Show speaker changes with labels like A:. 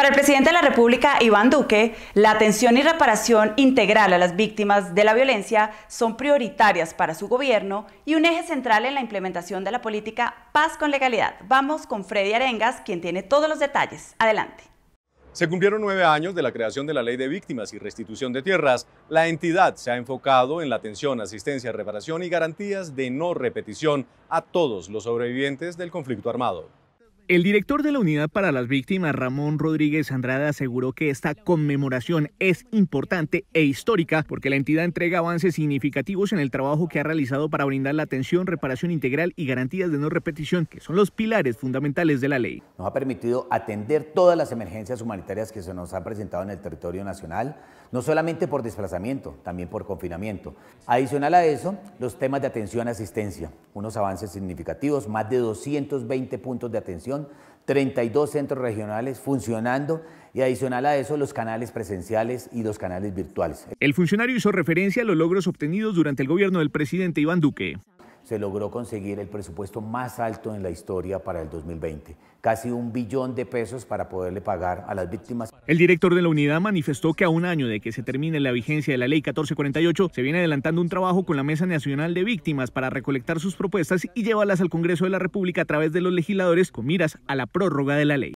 A: Para el presidente de la República, Iván Duque, la atención y reparación integral a las víctimas de la violencia son prioritarias para su gobierno y un eje central en la implementación de la política Paz con Legalidad. Vamos con Freddy Arengas, quien tiene todos los detalles. Adelante.
B: Se cumplieron nueve años de la creación de la Ley de Víctimas y Restitución de Tierras. La entidad se ha enfocado en la atención, asistencia, reparación y garantías de no repetición a todos los sobrevivientes del conflicto armado.
C: El director de la Unidad para las Víctimas, Ramón Rodríguez Andrade, aseguró que esta conmemoración es importante e histórica porque la entidad entrega avances significativos en el trabajo que ha realizado para brindar la atención, reparación integral y garantías de no repetición, que son los pilares fundamentales de la ley. Nos ha permitido atender todas las emergencias humanitarias que se nos han presentado en el
D: territorio nacional, no solamente por desplazamiento, también por confinamiento. Adicional a eso, los temas de atención-asistencia, unos avances significativos, más de 220 puntos de atención 32 centros regionales funcionando y adicional a eso los canales presenciales
C: y los canales virtuales. El funcionario hizo referencia a los logros obtenidos durante el gobierno del presidente Iván Duque se logró conseguir el presupuesto más
D: alto en la historia para el 2020, casi un billón de pesos para poderle pagar a las víctimas.
C: El director de la unidad manifestó que a un año de que se termine la vigencia de la ley 1448, se viene adelantando un trabajo con la Mesa Nacional de Víctimas para recolectar sus propuestas y llevarlas al Congreso de la República a través de los legisladores con miras a la prórroga de la ley.